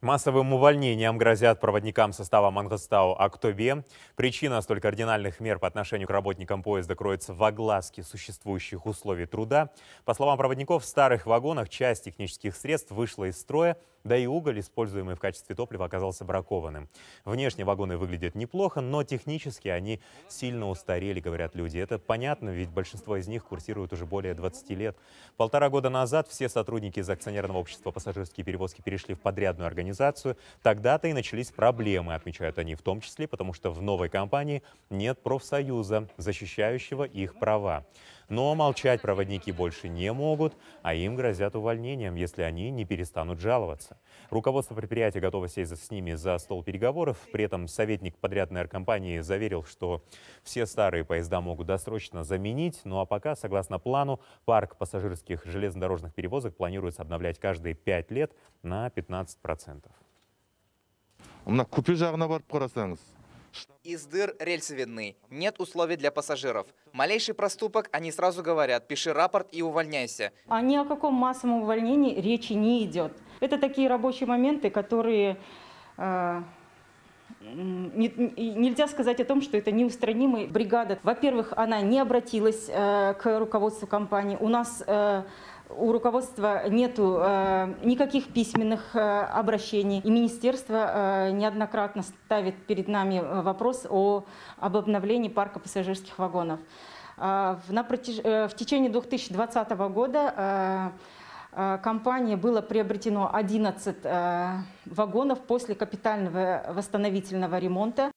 Массовым увольнением грозят проводникам состава Мангостау Актобе. Причина столь кардинальных мер по отношению к работникам поезда кроется в огласке существующих условий труда. По словам проводников, в старых вагонах часть технических средств вышла из строя, да и уголь, используемый в качестве топлива, оказался бракованным. Внешне вагоны выглядят неплохо, но технически они сильно устарели, говорят люди. Это понятно, ведь большинство из них курсируют уже более 20 лет. Полтора года назад все сотрудники из акционерного общества «Пассажирские перевозки» перешли в подрядную организацию организацию. Тогда-то и начались проблемы, отмечают они, в том числе потому, что в новой компании нет профсоюза, защищающего их права. Но молчать проводники больше не могут, а им грозят увольнением, если они не перестанут жаловаться. Руководство предприятия готово сесть с ними за стол переговоров. При этом советник подрядной компании заверил, что все старые поезда могут досрочно заменить. Ну а пока, согласно плану, парк пассажирских железнодорожных перевозок планируется обновлять каждые 5 лет на 15% мына купе жағына барып қарасаңыз из дыр рельсы Нет условий для пассажиров. Малейший проступок, они сразу говорят, пиши рапорт и увольняйся. А ни о каком массовом увольнении речи не идет. Это такие рабочие моменты, которые э, нельзя сказать о том, что это неустранимая бригада. Во-первых, она не обратилась э, к руководству компании. У нас э, у руководства нет э, никаких письменных обращений. И министерство неоднократно ставит перед нами вопрос о, об обновлении парка пассажирских вагонов. А в, на в течение 2020 года Э, компании было приобретено 11 э, вагонов после капитального восстановительного ремонта.